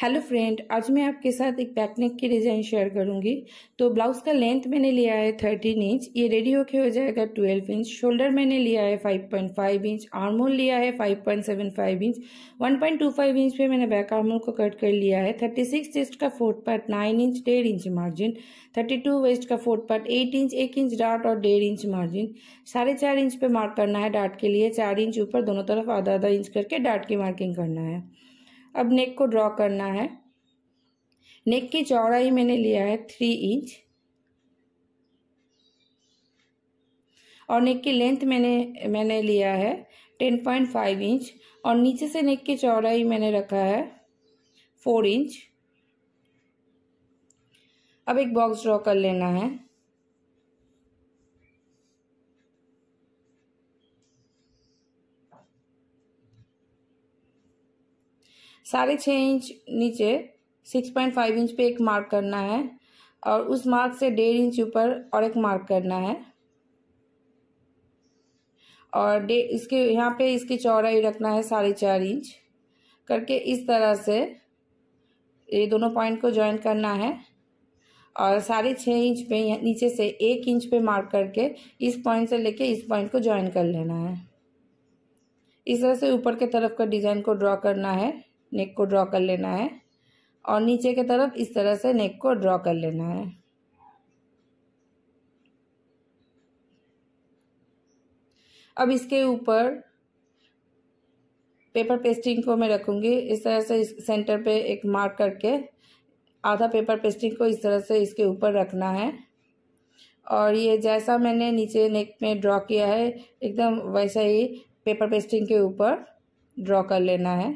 hello friend आज मैं आपके साथ एक बैकनेक की डिज़ाइन शेयर करूंगी तो ब्लाउज़ का लेंथ मैंने लिया है थर्टीन इंच ये रेडी होके हो जाएगा ट्वेल्व इंच शोल्डर मैंने लिया है five point five inch armhole लिया है five point seven five inch one point two five inch पे मैंने बैक आर्मोल को कट कर लिया है थर्टी सिक्स चेस्ट का फोर्थ पार्ट नाइन इंच डेढ़ इंच मार्जिन थर्टी टू वेस्ट का फोर्थ पार्ट एट इंच एक इंच डाट और डेढ़ इंच मार्जिन साढ़े चार इंच पे मार्क करना है डाट के लिए चार इंच ऊपर दोनों तरफ आधा आधा इंच करके डाट की मार्किंग करना है अब नेक को ड्रॉ करना है नेक की चौड़ाई मैंने लिया है थ्री इंच और नेक की लेंथ मैंने मैंने लिया है टेन पॉइंट फाइव इंच और नीचे से नेक की चौड़ाई मैंने रखा है फोर इंच अब एक बॉक्स ड्रॉ कर लेना है साढ़े छः इंच नीचे सिक्स पॉइंट फाइव इंच पे एक मार्क करना है और उस मार्क से डेढ़ इंच ऊपर और एक मार्क करना है और डे इसके यहाँ पे इसकी चौड़ाई रखना है साढ़े चार इंच करके इस तरह से ये दोनों पॉइंट को ज्वाइन करना है और साढ़े छः इंच पे नीचे से एक इंच पे मार्क करके इस पॉइंट से लेके इस पॉइंट को ज्वाइन कर लेना है इस तरह से ऊपर के तरफ का डिज़ाइन को ड्रॉ करना है नेक को ड्रॉ कर लेना है और नीचे की तरफ इस तरह से नेक को ड्रॉ कर लेना है अब इसके ऊपर पेपर पेस्टिंग को मैं रखूँगी इस तरह से इस सेंटर पे एक मार्क करके आधा पेपर पेस्टिंग को इस तरह से इसके ऊपर रखना है और ये जैसा मैंने नीचे नेक में ड्रॉ किया है एकदम वैसा ही पेपर पेस्टिंग के ऊपर ड्रॉ कर लेना है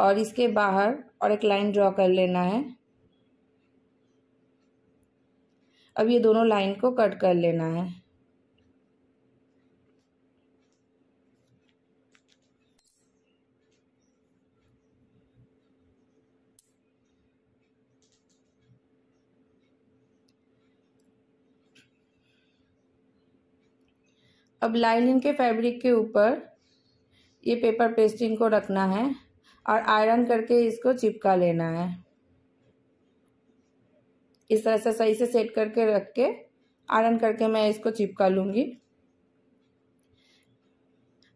और इसके बाहर और एक लाइन ड्रॉ कर लेना है अब ये दोनों लाइन को कट कर लेना है अब लाइनिंग के फैब्रिक के ऊपर ये पेपर पेस्टिंग को रखना है और आयरन करके इसको चिपका लेना है इस तरह से सही से सेट करके रख के आयरन करके मैं इसको चिपका लूँगी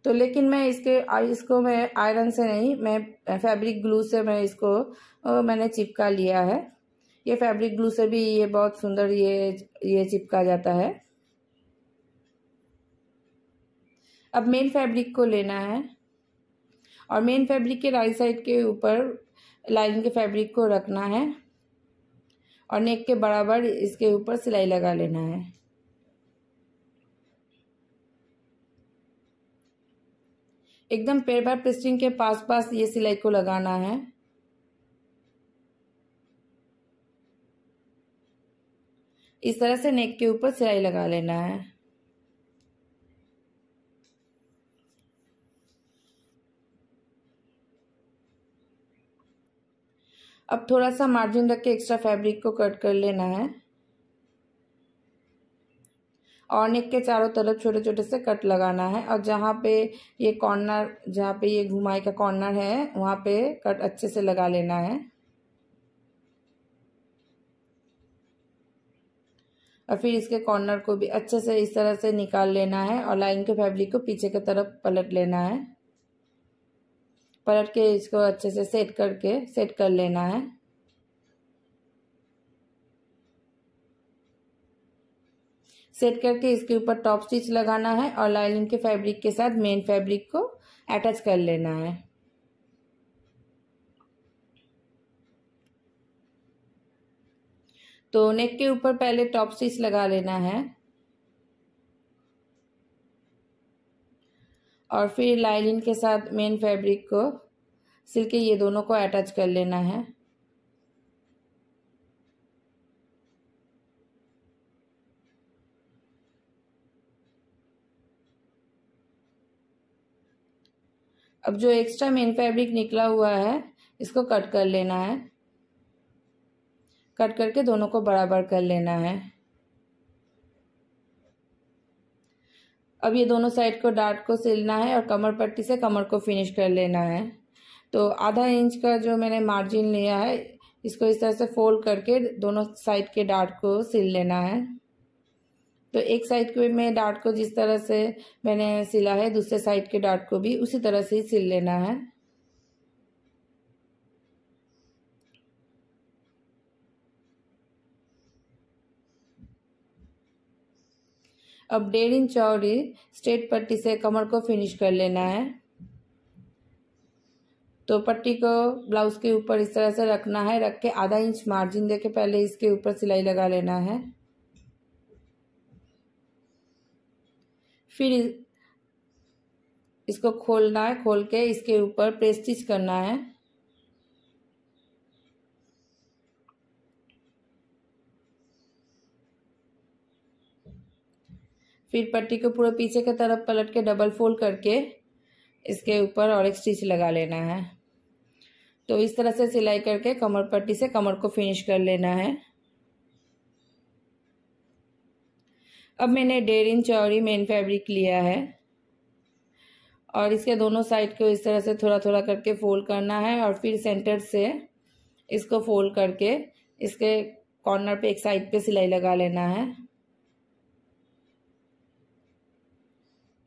तो लेकिन मैं इसके इसको मैं आयरन से नहीं मैं फैब्रिक ग्लू से मैं इसको मैंने चिपका लिया है ये फैब्रिक ग्लू से भी ये बहुत सुंदर ये ये चिपका जाता है अब मेन फैब्रिक को लेना है और मेन फैब्रिक के राइट साइड के ऊपर लाइनिंग के फैब्रिक को रखना है और नेक के बराबर इसके ऊपर सिलाई लगा लेना है एकदम पेड़ बार पेस्टिंग के पास पास ये सिलाई को लगाना है इस तरह से नेक के ऊपर सिलाई लगा लेना है अब थोड़ा सा मार्जिन रख के एक्स्ट्रा फैब्रिक को कट कर लेना है और नेक के चारों तरफ छोटे छोटे से कट लगाना है और जहाँ पे ये कॉर्नर जहाँ पे ये घुमाई का कॉर्नर है वहाँ पे कट अच्छे से लगा लेना है और फिर इसके कॉर्नर को भी अच्छे से इस तरह से निकाल लेना है और लाइन के फैब्रिक को पीछे की तरफ पलट लेना है पलट के इसको अच्छे से सेट करके सेट कर लेना है सेट करके इसके ऊपर टॉप स्टिच लगाना है और लाइनिंग के फैब्रिक के साथ मेन फैब्रिक को अटैच कर लेना है तो नेक के ऊपर पहले टॉप स्टिच लगा लेना है और फिर लाइलिन के साथ मेन फैब्रिक को सिल के ये दोनों को अटैच कर लेना है अब जो एक्स्ट्रा मेन फैब्रिक निकला हुआ है इसको कट कर लेना है कट करके दोनों को बराबर कर लेना है अब ये दोनों साइड को डार्ट को सिलना है और कमर पट्टी से कमर को फिनिश कर लेना है तो आधा इंच का जो मैंने मार्जिन लिया है इसको इस तरह से फोल्ड करके दोनों साइड के डार्ट को सिल लेना है तो एक साइड के में डार्ट को जिस तरह से मैंने सिला है दूसरे साइड के डार्ट को भी उसी तरह से ही सिल लेना है अब डेढ़ इंच चौड़ी स्ट्रेट पट्टी से कमर को फिनिश कर लेना है तो पट्टी को ब्लाउज के ऊपर इस तरह से रखना है रख के आधा इंच मार्जिन देके पहले इसके ऊपर सिलाई लगा लेना है फिर इसको खोलना है खोल के इसके ऊपर प्रेस्टिच करना है फिर पट्टी को पूरा पीछे की तरफ पलट के डबल फोल्ड करके इसके ऊपर और एक स्टिच लगा लेना है तो इस तरह से सिलाई करके कमर पट्टी से कमर को फिनिश कर लेना है अब मैंने डेढ़ इंच चौड़ी मेन फैब्रिक लिया है और इसके दोनों साइड को इस तरह से थोड़ा थोड़ा करके फोल्ड करना है और फिर सेंटर से इसको फोल्ड करके इसके कॉर्नर पे एक साइड पे सिलाई लगा लेना है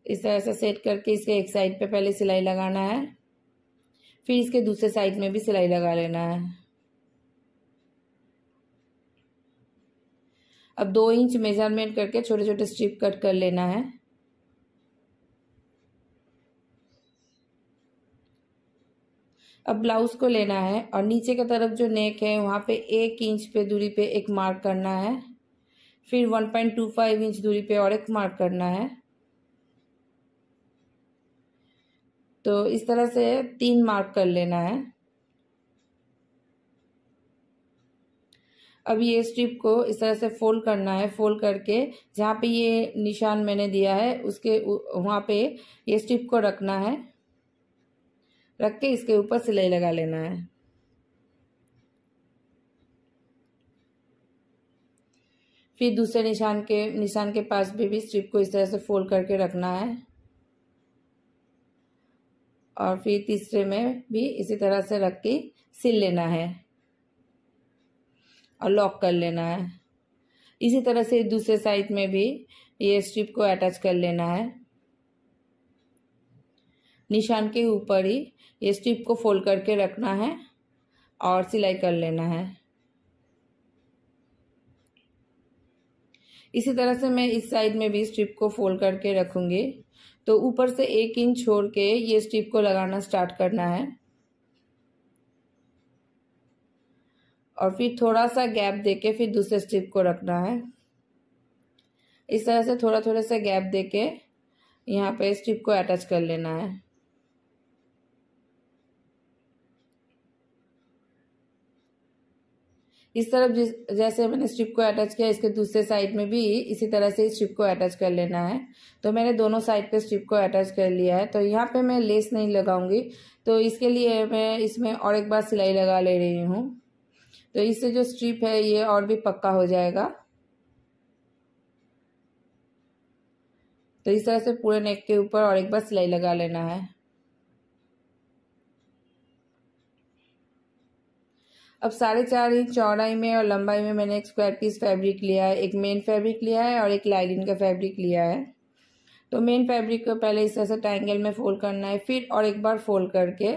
इस तरह से सेट करके इसके एक साइड पे पहले सिलाई लगाना है फिर इसके दूसरे साइड में भी सिलाई लगा लेना है अब दो इंच मेजरमेंट करके छोटे छोटे स्ट्रिप कट कर लेना है अब ब्लाउज को लेना है और नीचे की तरफ जो नेक है वहाँ पे एक इंच पे दूरी पे एक मार्क करना है फिर one point two five inch दूरी पे और एक मार्क करना है तो इस तरह से तीन मार्क कर लेना है अब ये स्ट्रिप को इस तरह से फोल्ड करना है फोल्ड करके जहाँ पे ये निशान मैंने दिया है उसके वहाँ पे ये स्ट्रिप को रखना है रख के इसके ऊपर सिलाई लगा लेना है फिर दूसरे निशान के निशान के पास भी भी स्ट्रिप को इस तरह से फोल्ड करके रखना है और फिर तीसरे में भी इसी तरह से रख के सिल लेना है और लॉक कर लेना है इसी तरह से दूसरे साइड में भी ये स्ट्रिप को अटैच कर लेना है निशान के ऊपर ही ये स्ट्रिप को फोल्ड करके रखना है और सिलाई कर लेना है इसी तरह से मैं इस साइड में भी स्ट्रिप को फोल्ड करके रखूँगी तो ऊपर से एक इंच छोड़ के ये स्ट्रिप को लगाना स्टार्ट करना है और फिर थोड़ा सा गैप देके फिर दूसरे स्ट्रिप को रखना है इस तरह से थोड़ा थोड़ा सा गैप देके यहाँ पे स्ट्रिप को अटैच कर लेना है इस तरफ जिस जैसे मैंने स्ट्रिप को अटैच किया इसके दूसरे साइड में भी इसी तरह से स्ट्रिप को अटैच कर लेना है तो मैंने दोनों साइड पे स्ट्रिप को अटैच कर लिया है तो यहाँ पे मैं लेस नहीं लगाऊंगी तो इसके लिए मैं इसमें और एक बार सिलाई लगा ले रही हूँ तो इससे जो स्ट्रिप है ये और भी पक्का हो जाएगा तो इस तरह से पूरे नेक के ऊपर और एक बार सिलाई लगा लेना है अब साढ़े चार इंच चौड़ाई में और लंबाई में मैंने एक स्क्वायर पीस फैब्रिक लिया है एक मेन फैब्रिक लिया है और एक लाइलिन का फैब्रिक लिया है तो मेन फैब्रिक को पहले इस तरह से ट्रायंगल में फोल्ड करना है फिर और एक बार फोल्ड करके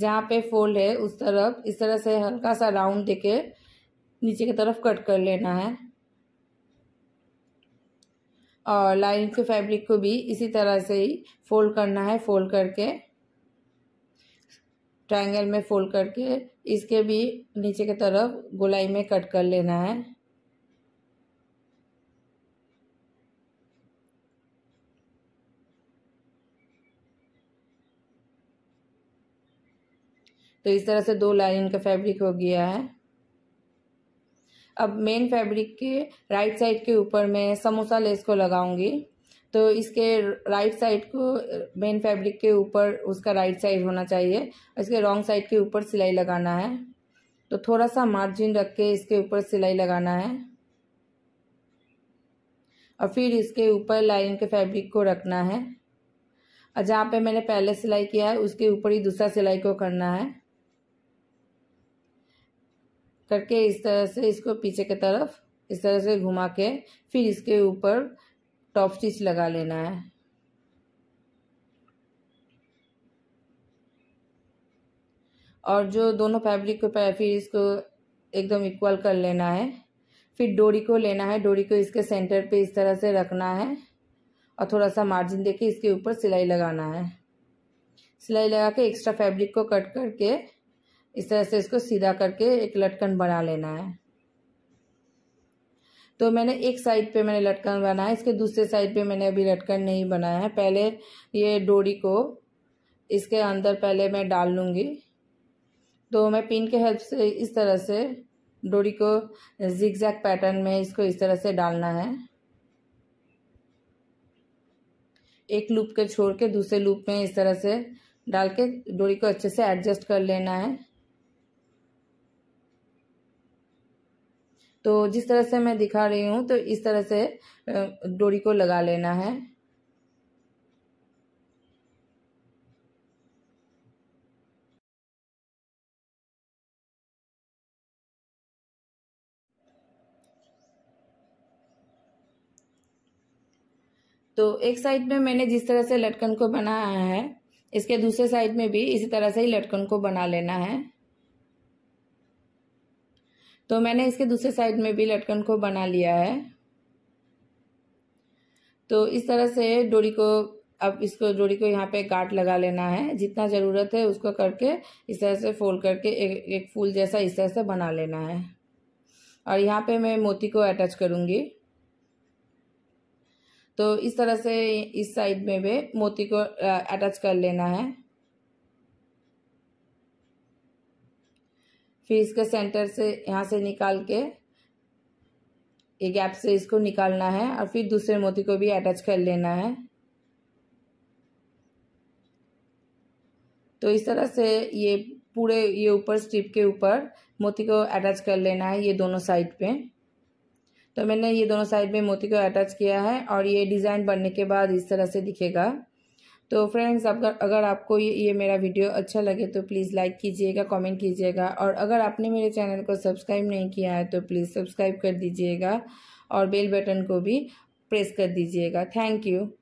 जहाँ पे फोल्ड है उस तरफ इस तरह से हल्का सा राउंड देके नीचे की तरफ कट कर लेना है और लाइन के फैब्रिक को भी इसी तरह से ही फोल्ड करना है फोल्ड करके ट्रायंगल में फोल्ड करके इसके भी नीचे की तरफ गोलाई में कट कर लेना है तो इस तरह से दो लाइन का फैब्रिक हो गया है अब मेन फैब्रिक के राइट साइड के ऊपर मैं समोसा लेस को लगाऊंगी तो इसके राइट साइड को मेन फैब्रिक के ऊपर उसका राइट साइड होना चाहिए इसके रॉन्ग साइड के ऊपर सिलाई लगाना है तो थोड़ा सा मार्जिन रख के इसके ऊपर सिलाई लगाना है और फिर इसके ऊपर लाइन के फैब्रिक को रखना है और जहाँ पे मैंने पहले सिलाई किया है उसके ऊपर ही दूसरा सिलाई को करना है करके इस तरह से इसको पीछे की तरफ इस तरह से घुमा के फिर इसके ऊपर टॉप स्टिच लगा लेना है और जो दोनों फैब्रिक को फिर इसको एकदम इक्वल कर लेना है फिर डोरी को लेना है डोरी को इसके सेंटर पे इस तरह से रखना है और थोड़ा सा मार्जिन देके इसके ऊपर सिलाई लगाना है सिलाई लगा के एक्स्ट्रा फैब्रिक को कट करके इस तरह से इसको सीधा करके एक लटकन बना लेना है तो मैंने एक साइड पे मैंने लटकन बनाया इसके दूसरे साइड पे मैंने अभी लटकन नहीं बनाया है पहले ये डोरी को इसके अंदर पहले मैं डाल लूँगी तो मैं पिन के हेल्प से इस तरह से डोरी को जिगजैग पैटर्न में इसको इस तरह से डालना है एक लूप के छोड़ के दूसरे लूप में इस तरह से डाल के डोरी को अच्छे से एडजस्ट कर लेना है तो जिस तरह से मैं दिखा रही हूँ तो इस तरह से डोरी को लगा लेना है तो एक साइड में मैंने जिस तरह से लटकन को बनाया है इसके दूसरे साइड में भी इसी तरह से ही लटकन को बना लेना है तो मैंने इसके दूसरे साइड में भी लटकन को बना लिया है तो इस तरह से डोरी को अब इसको डोरी को यहाँ पे गाट लगा लेना है जितना ज़रूरत है उसको करके इस तरह से फोल्ड करके एक एक फूल जैसा इस तरह से बना लेना है और यहाँ पे मैं मोती को अटैच करूँगी तो इस तरह से इस साइड में भी मोती को अटैच कर लेना है फिर इसके सेंटर से यहाँ से निकाल के ये गैप से इसको निकालना है और फिर दूसरे मोती को भी अटैच कर लेना है तो इस तरह से ये पूरे ये ऊपर स्ट्रिप के ऊपर मोती को अटैच कर लेना है ये दोनों साइड पे तो मैंने ये दोनों साइड में मोती को अटैच किया है और ये डिज़ाइन बनने के बाद इस तरह से दिखेगा तो फ्रेंड्स अगर अगर आपको ये ये मेरा वीडियो अच्छा लगे तो प्लीज़ लाइक कीजिएगा कमेंट कीजिएगा और अगर आपने मेरे चैनल को सब्सक्राइब नहीं किया है तो प्लीज़ सब्सक्राइब कर दीजिएगा और बेल बटन को भी प्रेस कर दीजिएगा थैंक यू